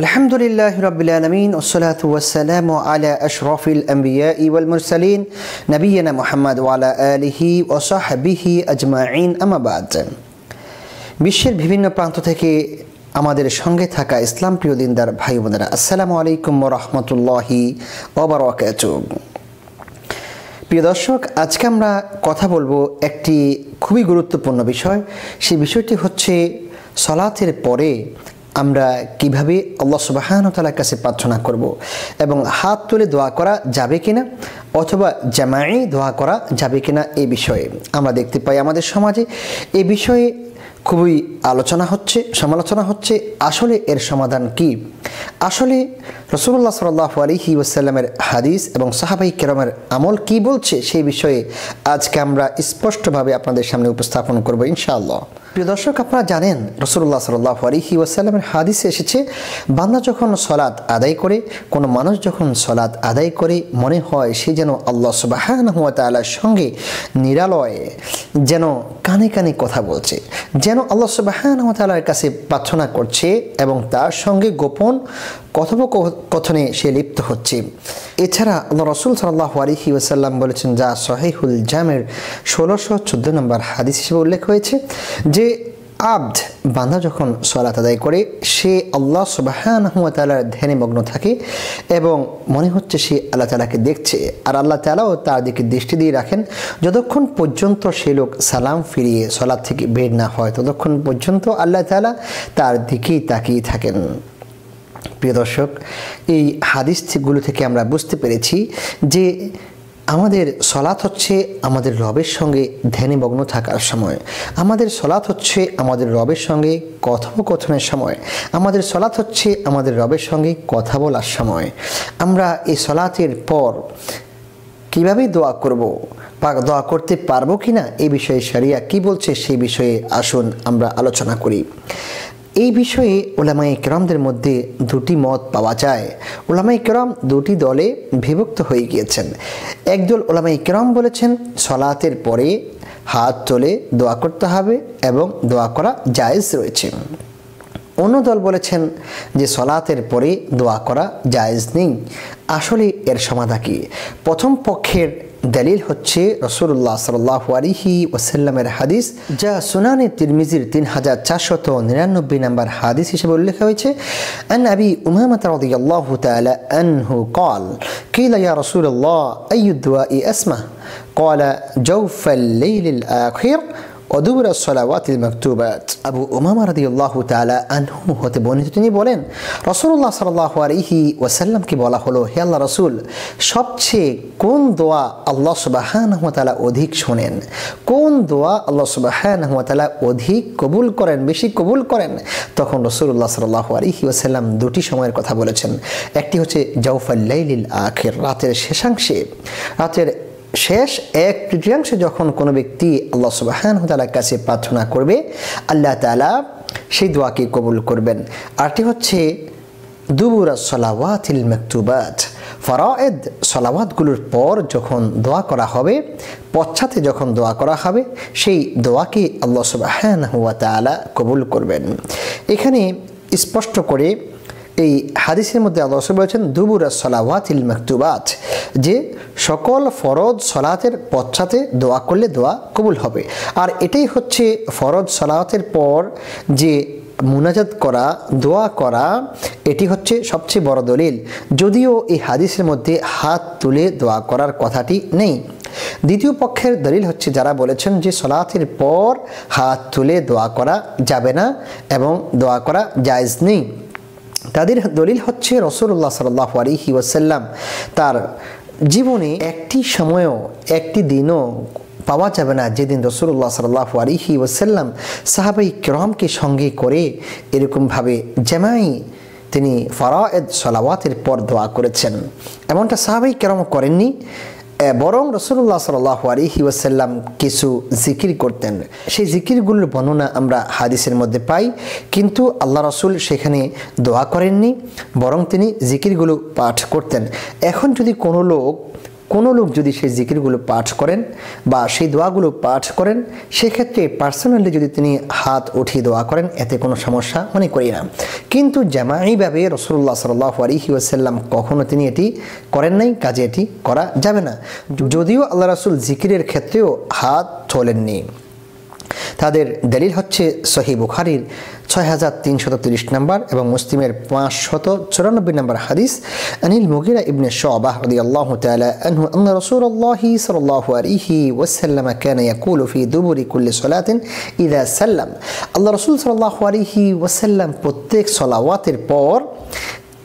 আলহামদুলিল্লাহ রবিল আলমিন ওসলাত ওয়াসালাম আলা আশরফিল আম্বিয়া ইউল মুরসালিন নবীনা মোহাম্মদ ওয়ালা আলহি ওসাহাবিহি আজমাইন আমাবাদ বিশ্বের বিভিন্ন প্রান্ত থেকে আমাদের সঙ্গে থাকা ইসলাম প্রিয় দিনদার ভাই বোনেরা আসসালামু আলাইকুম রহমতুল্লাহি ওবরাকাত প্রিয় দর্শক আজকে আমরা কথা বলবো একটি খুবই গুরুত্বপূর্ণ বিষয় সেই বিষয়টি হচ্ছে সলাথের পরে আমরা কিভাবে আল্লাহ সুবাহানতালার কাছে প্রার্থনা করব। এবং হাত তুলে দোয়া করা যাবে কিনা অথবা জামাই দোয়া করা যাবে কিনা এ বিষয়ে আমরা দেখতে পাই আমাদের সমাজে এ বিষয়ে খুবই আলোচনা হচ্ছে সমালোচনা হচ্ছে আসলে এর সমাধান কি আসলে রসুল্লাহ সাল্লাহ আলহি ওসাল্লামের হাদিস এবং সাহাবাই কেরমের আমল কি বলছে সেই বিষয়ে আজকে আমরা স্পষ্টভাবে আপনাদের সামনে উপস্থাপন করবো ইনশাআল্লাহ প্রিয় দর্শক আপনারা জানেন রসুল্লাহ সাল্লাহ আলহি ওয়াসাল্লামের হাদিসে এসেছে বান্দা যখন সলাৎ আদায় করে কোনো মানুষ যখন সলাৎ আদায় করে মনে হয় সে যেন আল্লাহ সুবাহান হুয়া তালার সঙ্গে নিরালয়ে যেন কানে কানে কথা বলছে যেন আল্লাহ সুবাহান হুয়া তালার কাছে প্রার্থনা করছে এবং তার সঙ্গে গোপন কথোপকথনে সে লিপ্ত হচ্ছে এছাড়া আল্লাহ রসুল সাল্লাহ আলহি ওসাল্লাম বলেছেন যা সহেহুল জামের ষোলোশো চোদ্দ নম্বর হাদিস হিসেবে উল্লেখ হয়েছে যে আব্দ বান্ধা যখন সলাত আদায় করে সে আল্লাহ সুবাহানহমতালার ধ্যানে মগ্ন থাকে এবং মনে হচ্ছে সে আল্লাহ তালাকে দেখছে আর আল্লাহ তালাও তার দিকে দৃষ্টি দিয়ে রাখেন যতক্ষণ পর্যন্ত সে লোক সালাম ফিরিয়ে সলাদ থেকে বের না হয় ততক্ষণ পর্যন্ত আল্লাহ তালা তার দিকেই তাকিয়ে থাকেন প্রিয় দর্শক এই হাদিসগুলো থেকে আমরা বুঝতে পেরেছি যে আমাদের সলাৎ হচ্ছে আমাদের রবের সঙ্গে ধ্যানমগ্ন থাকার সময় আমাদের সলাৎ হচ্ছে আমাদের রবের সঙ্গে কথোপকথনের সময় আমাদের সলাৎ হচ্ছে আমাদের রবের সঙ্গে কথা বলার সময় আমরা এই সলাতের পর কিভাবে দোয়া করব বা দোয়া করতে পারবো কি না এ বিষয়ে সারিয়া কি বলছে সেই বিষয়ে আসুন আমরা আলোচনা করি এই বিষয়ে ওলামা ইকরামদের মধ্যে দুটি মত পাওয়া যায় ওলামা ইকরাম দুটি দলে বিভক্ত হয়ে গিয়েছেন একদল ওলামা ইকরাম বলেছেন সলাতের পরে হাত তোলে দোয়া করতে হবে এবং দোয়া করা জায়েজ রয়েছে অন্য দল বলেছেন যে সলাতের পরে দোয়া করা জায়েজ নেই আসলে এর সমাধা কি প্রথম পক্ষের দলিল হচ্ছে রসুল্লাহ সাল্লাহ আলিহি ওসাল্লামের হাদিস যা সুনানে তিরমিজির তিন হাজার চারশত নিরানব্বই নম্বর হাদিস হিসেবে উল্লেখ হয়েছে আন আবি উমামাত রাদিয়াল্লাহু তাআলা আনহু قال قيل يا رسول الله أي الدواء أسمى قال جوف الليل الآخر অদুবর সলাওয়াতিল আবু উমামা রাদি আল্লাহ তালা আনহু হতে বর্ণিত তিনি বলেন রসুল্লাহ সাল্লাহ আলহি ওয়াসাল্লামকে বলা হলো হে আল্লাহ রসুল সবচেয়ে কোন দোয়া আল্লাহ সুবাহানহমতালা অধিক শোনেন কোন দোয়া আল্লাহ সুবাহানহমতালা অধিক কবুল করেন বেশি কবুল করেন তখন রসুল্লাহ সাল্লাহ আলহি ওয়াসাল্লাম দুটি সময়ের কথা বলেছেন একটি হচ্ছে জাউফাল্লাইলিল আখের রাতের শেষাংশে রাতের শেষ এক তৃতীয়াংশে যখন কোনো ব্যক্তি আল্লাহ সুবাহান কাছে প্রার্থনা করবে আল্লাহ তালা সেই দোয়াকে কবুল করবেন আরটি হচ্ছে দুবুরা সলাওয়াত ইল মেকতুবাত ফরায়েদ সলাওয়াতগুলোর পর যখন দোয়া করা হবে পশ্চাতে যখন দোয়া করা হবে সেই দোয়াকে আল্লাহ সুবাহান হুয়া তালা কবুল করবেন এখানে স্পষ্ট করে এই হাদিসের মধ্যে আল্লাহ রসুল বলেছেন দুবুরা সলাওয়াত ইল মাকতুবাত যে সকল ফরজ সলাতের পশ্চাতে দোয়া করলে দোয়া কবুল হবে আর এটাই হচ্ছে ফরজ সলাওয়াতের পর যে মুনাজাত করা দোয়া করা এটি হচ্ছে সবচেয়ে বড় দলিল যদিও এই হাদিসের মধ্যে হাত তুলে দোয়া করার কথাটি নেই দ্বিতীয় পক্ষের দলিল হচ্ছে যারা বলেছেন যে সলাতের পর হাত তুলে দোয়া করা যাবে না এবং দোয়া করা জায়জ নেই তাদের দলিল হচ্ছে রসুল্লাহ সাল্লাহ আলিহি ওয়াসাল্লাম তার জীবনে একটি সময়ও একটি দিনও পাওয়া যাবে না যেদিন রসুল্লাহ সাল্লাহ আলিহি ওয়াসাল্লাম সাহাবাই ক্রমকে সঙ্গে করে এরকমভাবে জামাই তিনি ফরায়েদ সলাওয়াতের পর দোয়া করেছেন এমনটা সাহাবাই কেরম করেননি বরং রসুল্লাহ সাল্লাহ আলিহি ওয়াসাল্লাম কিছু জিকির করতেন সেই জিকিরগুলোর বর্ণনা আমরা হাদিসের মধ্যে পাই কিন্তু আল্লাহ রসুল সেখানে দোয়া করেননি বরং তিনি জিকিরগুলো পাঠ করতেন এখন যদি কোনো লোক কোনো লোক যদি সেই জিকিরগুলো পাঠ করেন বা সেই দোয়াগুলো পাঠ করেন সেক্ষেত্রে পার্সোনালি যদি তিনি হাত উঠিয়ে দোয়া করেন এতে কোনো সমস্যা মনে করি না কিন্তু জামাইভাবে রসুল্লাহ সাল্লাহ আলহি ওসাল্লাম কখনও তিনি এটি করেন নাই কাজে এটি করা যাবে না যদিও আল্লাহ রাসুল জিকিরের ক্ষেত্রেও হাত তোলেননি তাদের দলিল হচ্ছে সহি বুখারির ছয় হাজার তিনশত তিরিশ নম্বর এবং মুসলিমের পাঁচশত চুরানব্বই নম্বর হাদিস অনিল মুগিরা ইবনে শবাহ রদি আল্লাহ তালা রসুল আল্লাহি رسول الله صلى الله عليه وسلم كان يقول في دبر كل صلاة প্রত্যেক সলাওয়াতের পর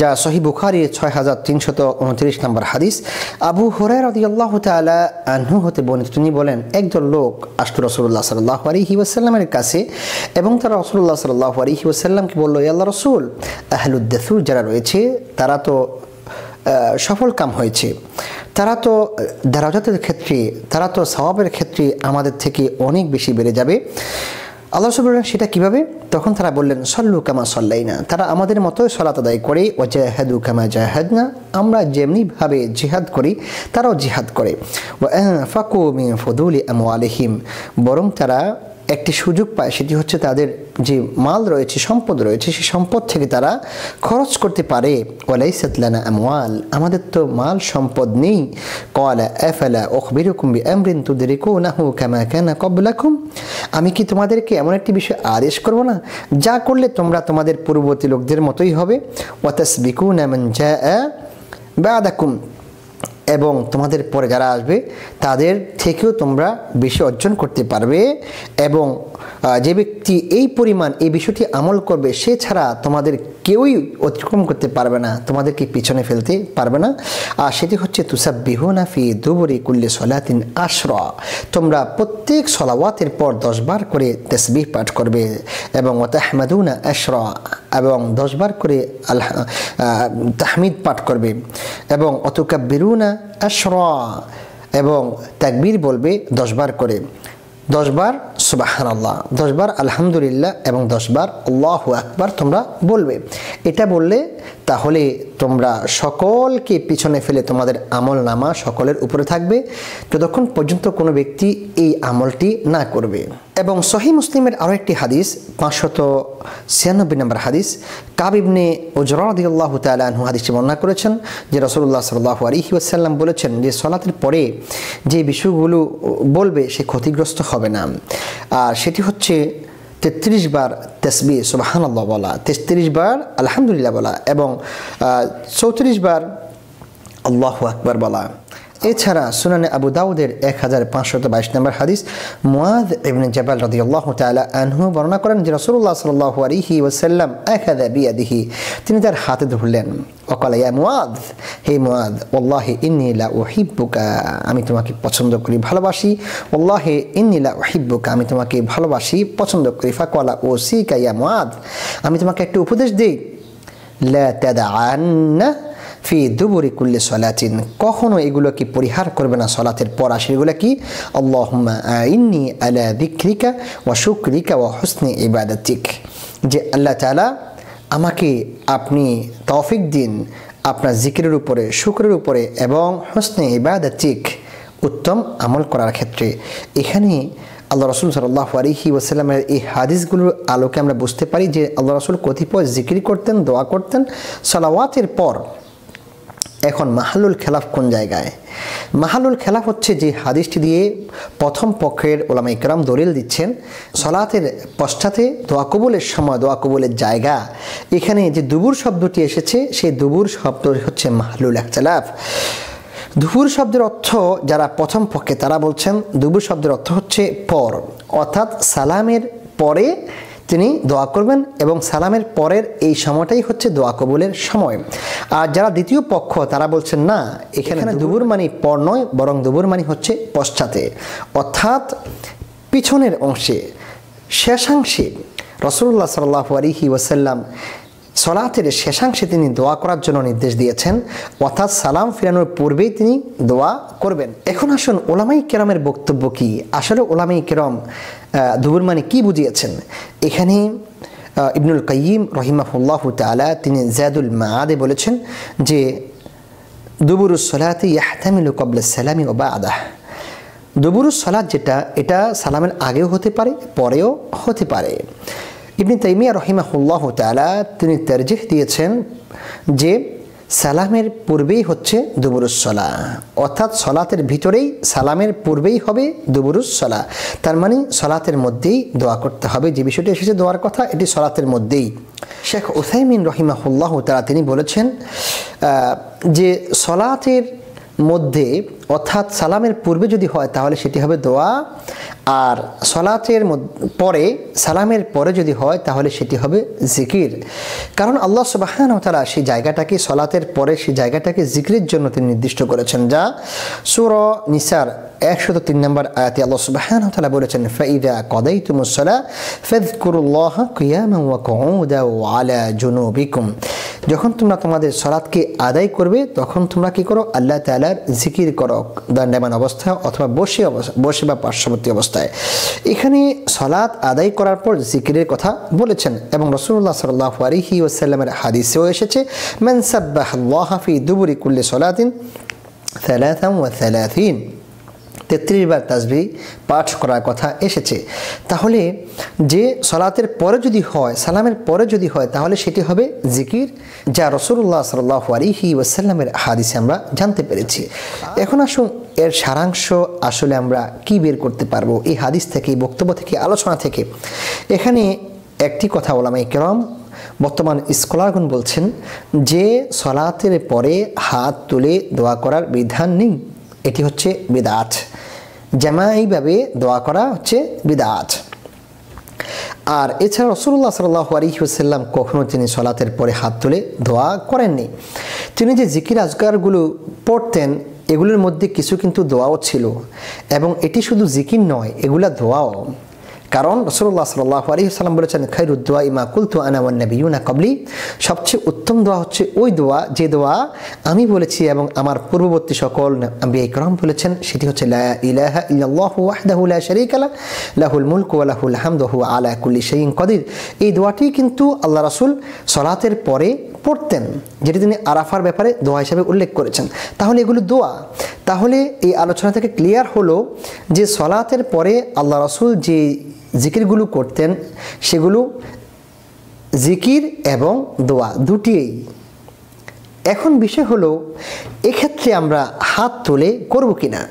যা সহি বুখারি ছয় হাজার তিনশত উনত্রিশ নম্বর হাদিস আবু হরাই হতে বনিত তিনি বলেন একদল লোক আসলো রসুল্লাহ সাল্লাহ আলহি কাছে এবং তারা রসুল্লাহ সাল্লাহ আলহি বললো আল্লাহ রসুল আহলুদ্দেসুর যারা রয়েছে তারা তো সফল কাম হয়েছে তারা তো দারাজাতের ক্ষেত্রে তারা তো স্বভাবের ক্ষেত্রে আমাদের থেকে অনেক বেশি বেড়ে যাবে আল্লাহ সব বললেন সেটা কীভাবে তখন তারা বললেন সল্লু কামা সল্লাই না তারা আমাদের মতো সলাত আদায় করে ও জাহাদু কামা জাহাদ না আমরা যেমনিভাবে জিহাদ করি তারাও জিহাদ করে ও ফাকু মি ফদুল আমু বরং তারা একটি সুযোগ পায় সেটি হচ্ছে তাদের যে মাল রয়েছে সম্পদ রয়েছে সেই সম্পদ থেকে তারা খরচ করতে পারে ওয়ালাই সাতলানা মাল আমাদের তো মাল সম্পদ নেই কলা এফালা ওখবিরকুম বি আমরিন তুদেরিকু নাহু কামা কব কবলাকুম আমি কি তোমাদেরকে এমন একটি বিষয় আদেশ করব না যা করলে তোমরা তোমাদের পূর্ববর্তী লোকদের মতোই হবে ওয়াতাসবিকু নামান জা বাদাকুম এবং তোমাদের পরে যারা আসবে তাদের থেকেও তোমরা বেশি অর্জন করতে পারবে এবং যে ব্যক্তি এই পরিমাণ এই বিষয়টি আমল করবে সে ছাড়া তোমাদের কেউই অতিক্রম করতে পারবে না তোমাদেরকে পিছনে ফেলতে পারবে না আর সেটি হচ্ছে তুষাব বিহুনাফি দুবরি কুল্লি সলাতিন আশরা তোমরা প্রত্যেক সলাওয়াতের পর দশবার করে তেসবিহ পাঠ করবে এবং ওতাহমাদুনা আশ্র এবং দশবার করে আল্লাহ তাহমিদ পাঠ করবে এবং অতুকাব্বিরুনা আশ্র এবং ত্যাগবীর বলবে দশবার করে দশবার সুবাহান আল্লাহ দশবার আলহামদুলিল্লাহ এবং দশবার আল্লাহ আকবার তোমরা বলবে এটা বললে তাহলে তোমরা সকলকে পিছনে ফেলে তোমাদের আমল নামা সকলের উপরে থাকবে যতক্ষণ পর্যন্ত কোনো ব্যক্তি এই আমলটি না করবে এবং সহি মুসলিমের আরও একটি হাদিস পাঁচশত ছিয়ানব্বই নম্বর হাদিস কাবিবনে ওজরাদিউল্লাহ তালু হাদিসটি বর্ণনা করেছেন যে রসুল্লাহ সাল্লাহ আলী সাল্লাম বলেছেন যে সলাতের পরে যে বিষয়গুলো বলবে সে ক্ষতিগ্রস্ত হবে না আর সেটি হচ্ছে 33 বার তাসবিহ সুবহানাল্লাহ বলা 33 বার আলহামদুলিল্লাহ বলা এবং 34 বার আল্লাহ আকবার বলা এছাড়া সুনানে আবু দাউদের এক হাজার পাঁচশত বাইশ নম্বর হাদিস মুয়াদ ইবনে জাবাল রদি আল্লাহ তালা আনহু বর্ণনা করেন যে রসুল্লাহ সাল্লাহ আলিহি ওসাল্লাম হাজার বিয়াদিহি তিনি তার হাতে ধরলেন অকালা ইয়া মুয়াদ হে মুয়াদ ওল্লাহে ইন্নিলা ওহিব্বুকা আমি তোমাকে পছন্দ করি ভালোবাসি ওল্লাহে ইন্নিলা ওহিব্বুকা আমি তোমাকে ভালোবাসি পছন্দ করি ফাকলা ও সি কাইয়া মুয়াদ আমি তোমাকে একটি উপদেশ দিই লা তাদা আন্না ফি দুবুরি কুল্লে সলাতিন কখনো কি পরিহার করবে না সলাতের পর আসে এগুলো কি আল্লাহ আইনি আলা দিক্রিকা ও শুক্রিকা ও হুসনি ইবাদাতিক যে আল্লাহ তালা আমাকে আপনি তৌফিক দিন আপনার জিকিরের উপরে শুক্রের উপরে এবং হোসনে ইবাদাতিক উত্তম আমল করার ক্ষেত্রে এখানে আল্লাহ রসুল সাল্লাহ আলহি ওসাল্লামের এই হাদিসগুলোর আলোকে আমরা বুঝতে পারি যে আল্লাহ রসুল কতিপয় জিকির করতেন দোয়া করতেন সালাওয়াতের পর এখন মাহালুল খেলাফ কোন জায়গায় মাহালুল খেলাফ হচ্ছে যে হাদিসটি দিয়ে প্রথম পক্ষের ওলামা ইকরাম দলিল দিচ্ছেন সলাতের পশ্চাতে দোয়া কবুলের সময় দোয়া কবুলের জায়গা এখানে যে দুবুর শব্দটি এসেছে সেই দুবুর শব্দ হচ্ছে মাহালুল একচালাফ দুপুর শব্দের অর্থ যারা প্রথম পক্ষে তারা বলছেন দুপুর শব্দের অর্থ হচ্ছে পর অর্থাৎ সালামের পরে তিনি দোয়া করবেন এবং সালামের পরের এই সময়টাই হচ্ছে দোয়া কবুলের সময় আর যারা দ্বিতীয় পক্ষ তারা বলছেন না এখানে দুবুর মানি পর নয় বরং দুবুর মানি হচ্ছে পশ্চাতে অর্থাৎ পিছনের অংশে শেষাংশে রসুল্লাহ সাল্লাহ আলিহি ওয়াসাল্লাম সলাতের শেষাংশে তিনি দোয়া করার জন্য নির্দেশ দিয়েছেন অর্থাৎ সালাম ফিরানোর পূর্বেই তিনি দোয়া করবেন এখন আসুন ওলামাই কেরামের বক্তব্য কি আসলে ওলামাই কেরম দুবুর মানে কী বুঝিয়েছেন এখানে ইবনুল কাইম রহিমাহুল্লাহ তালা তিনি জায়দুল মাদে বলেছেন যে সলাতে ইয়াহতামিল কবল সালামি বা আদাহ সলাত যেটা এটা সালামের আগেও হতে পারে পরেও হতে পারে ইবনি তাইমিয়া রহিমাহুল্লাহ তালা তিনি তারজিহ দিয়েছেন যে সালামের পূর্বেই হচ্ছে দুবুরুসলা অর্থাৎ সলাতের ভিতরেই সালামের পূর্বেই হবে দুবুরুসলা তার মানে সলাতের মধ্যেই দোয়া করতে হবে যে বিষয়টি এসেছে দোয়ার কথা এটি সলাতের মধ্যেই শেখ ওসাইমিন রহিমাহুল্লাহ তালা তিনি বলেছেন যে সলাতের মধ্যে অর্থাৎ সালামের পূর্বে যদি হয় তাহলে সেটি হবে দোয়া আর সলাতের পরে সালামের পরে যদি হয় তাহলে সেটি হবে জিকির কারণ আল্লাহ সুবাহান তারা সেই জায়গাটাকে সলাতের পরে সেই জায়গাটাকে জিকিরের জন্য তিনি নির্দিষ্ট করেছেন যা সুর নিসার একশত তিন নম্বর আয়াতে আল্লাহ সুবাহান তালা বলেছেন ফাইদা কদাই তুমুসলা ফেদ কুরুল্লাহ কিয়াম ওয়া কৌদা আলা জুনুবিকুম যখন তোমরা তোমাদের সলাৎকে আদায় করবে তখন তোমরা কি করো আল্লাহ তালার জিকির করো দণ্ডায়মান অবস্থায় অথবা বসে বসে বা পার্শ্ববর্তী অবস্থায় এখানে সলাৎ আদায় করার পর জিকিরের কথা বলেছেন এবং রসুল্লাহ সাল্লাহ আলহি ওসাল্লামের হাদিসেও এসেছে মেনসাবাহ হাফি দুবুরি কুল্লে সলাতিন ثلاثا وثلاثين তেত্রিশ বার তাজবি পাঠ করার কথা এসেছে তাহলে যে সলাতের পরে যদি হয় সালামের পরে যদি হয় তাহলে সেটি হবে জিকির যা রসুল্লাহ সাল্লাহ আলিহি ওয়াসাল্লামের হাদিসে আমরা জানতে পেরেছি এখন আসুন এর সারাংশ আসলে আমরা কি বের করতে পারবো এই হাদিস থেকে বক্তব্য থেকে আলোচনা থেকে এখানে একটি কথা বললাম এই কেরম বর্তমান স্কলারগণ বলছেন যে সলাতের পরে হাত তুলে দোয়া করার বিধান নেই এটি হচ্ছে বেদাত জামা এইভাবে দোয়া করা হচ্ছে বিদাত আর এছাড়া রসুল্লাহ সাল্লাহ আলহিউসাল্লাম কখনও তিনি সলাতের পরে হাত তুলে দোয়া করেননি তিনি যে জিকির আজগারগুলো পড়তেন এগুলোর মধ্যে কিছু কিন্তু দোয়াও ছিল এবং এটি শুধু জিকির নয় এগুলা দোয়াও কারণ রসুল্লাহ সাল্লাহ আলী সাল্লাম বলেছেন খৈরুদ্দোয়া ইমা কুলতু আনাওয়ান নবীনা কবলি সবচেয়ে উত্তম দোয়া হচ্ছে ওই দোয়া যে দোয়া আমি বলেছি এবং আমার পূর্ববর্তী সকল আম্বি ইকরম বলেছেন সেটি হচ্ছে লা ইলাহা ইল্লাল্লাহু ওয়াহদাহু লা শারীকা লা লাহুল মুলকু ওয়া লাহুল হামদু হুয়া আলা কুল্লি শাইইন কদির এই দোয়াটি কিন্তু আল্লাহ রাসূল সলাতের পরে পড়তেন যেটি তিনি আরাফার ব্যাপারে দোয়া হিসাবে উল্লেখ করেছেন তাহলে এগুলো দোয়া তাহলে এই আলোচনা থেকে ক্লিয়ার হলো যে সলাতের পরে আল্লাহ রসুল যে জিকিরগুলো করতেন সেগুলো জিকির এবং দোয়া দুটিই এখন বিষয় হলো এক্ষেত্রে আমরা হাত তুলে করব কি না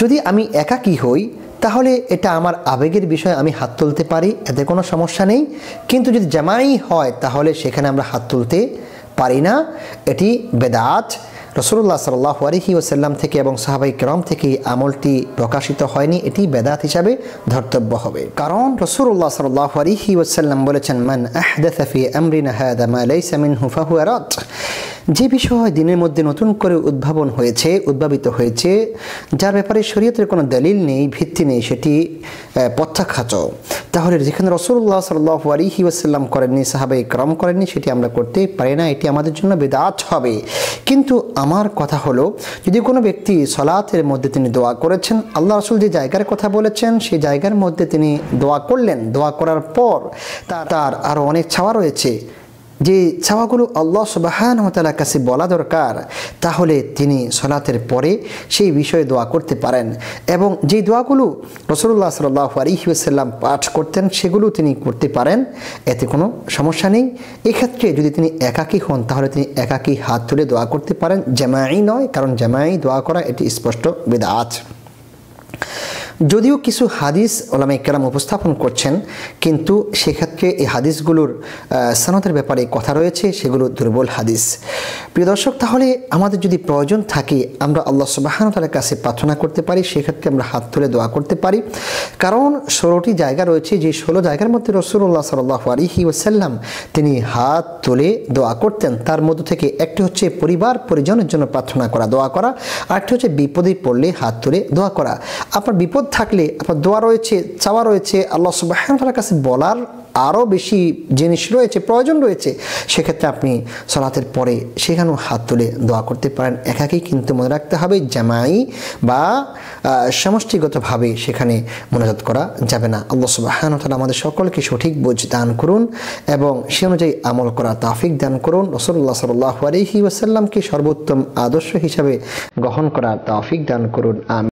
যদি আমি একাকী হই তাহলে এটা আমার আবেগের বিষয় আমি হাত তুলতে পারি এতে কোনো সমস্যা নেই কিন্তু যদি জামাই হয় তাহলে সেখানে আমরা হাত তুলতে পারি না এটি বেদাত রসুল্লাহ সাল্লাহ আলহি ওসাল্লাম থেকে এবং সাহাবাই ক্রম থেকে আমলটি প্রকাশিত হয়নি এটি বেদাত হিসাবে ধর্তব্য হবে কারণ রসুল্লাহ সাল্লাহ আলহি ওসাল্লাম বলেছেন মান আহদাফি আমরিন হাদা মা লাইসা মিনহু ফাহুয়া যে বিষয় দিনের মধ্যে নতুন করে উদ্ভাবন হয়েছে উদ্ভাবিত হয়েছে যার ব্যাপারে শরীয়তের কোনো দলিল নেই ভিত্তি নেই সেটি প্রত্যাখ্যাত তাহলে যেখানে রসুল্লাহ সাল্লাহ আলিহি হিউসাল্লাম করেননি সাহাবে ক্রম করেননি সেটি আমরা করতে পারি না এটি আমাদের জন্য বেদাত হবে কিন্তু আমার কথা হলো যদি কোনো ব্যক্তি সলাতের মধ্যে তিনি দোয়া করেছেন আল্লাহ রসুল যে জায়গার কথা বলেছেন সেই জায়গার মধ্যে তিনি দোয়া করলেন দোয়া করার পর তার আরও অনেক ছাওয়া রয়েছে যে চাওয়াগুলো আল্লাহ সুবাহান তালার কাছে বলা দরকার তাহলে তিনি সলাতের পরে সেই বিষয়ে দোয়া করতে পারেন এবং যে দোয়াগুলো রসুল্লাহ সাল্লাহ আলিহাসাল্লাম পাঠ করতেন সেগুলো তিনি করতে পারেন এতে কোনো সমস্যা নেই এক্ষেত্রে যদি তিনি একাকী হন তাহলে তিনি একাকী হাত তুলে দোয়া করতে পারেন জামাই নয় কারণ জামাই দোয়া করা এটি স্পষ্ট আছে যদিও কিছু হাদিস ওলামে একরাম উপস্থাপন করছেন কিন্তু সেক্ষেত্রে এই হাদিসগুলোর সনতের ব্যাপারে কথা রয়েছে সেগুলো দুর্বল হাদিস প্রিয় দর্শক তাহলে আমাদের যদি প্রয়োজন থাকে আমরা আল্লাহ সুবাহানতালের কাছে প্রার্থনা করতে পারি সেক্ষেত্রে আমরা হাত তুলে দোয়া করতে পারি কারণ ষোলোটি জায়গা রয়েছে যে ষোলো জায়গার মধ্যে রসুল্লাহ সাল্লাহ আলহি ওসাল্লাম তিনি হাত তুলে দোয়া করতেন তার মধ্য থেকে একটি হচ্ছে পরিবার পরিজনের জন্য প্রার্থনা করা দোয়া করা আরেকটি হচ্ছে বিপদে পড়লে হাত তুলে দোয়া করা আপনার বিপদ সম্পদ থাকলে আপনার দোয়া রয়েছে চাওয়া রয়েছে আল্লাহ সুবাহর কাছে বলার আরও বেশি জিনিস রয়েছে প্রয়োজন রয়েছে সেক্ষেত্রে আপনি সলাতের পরে সেখানেও হাত তুলে দোয়া করতে পারেন একাকেই কিন্তু মনে রাখতে হবে জামাই বা সমষ্টিগতভাবে সেখানে মনোজাত করা যাবে না আল্লাহ সুবাহান তালা আমাদের সকলকে সঠিক বোঝ দান করুন এবং সে অনুযায়ী আমল করা তাফিক দান করুন রসল্লা সাল্লাহ আলহি ওসাল্লামকে সর্বোত্তম আদর্শ হিসাবে গ্রহণ করা তাফিক দান করুন আমি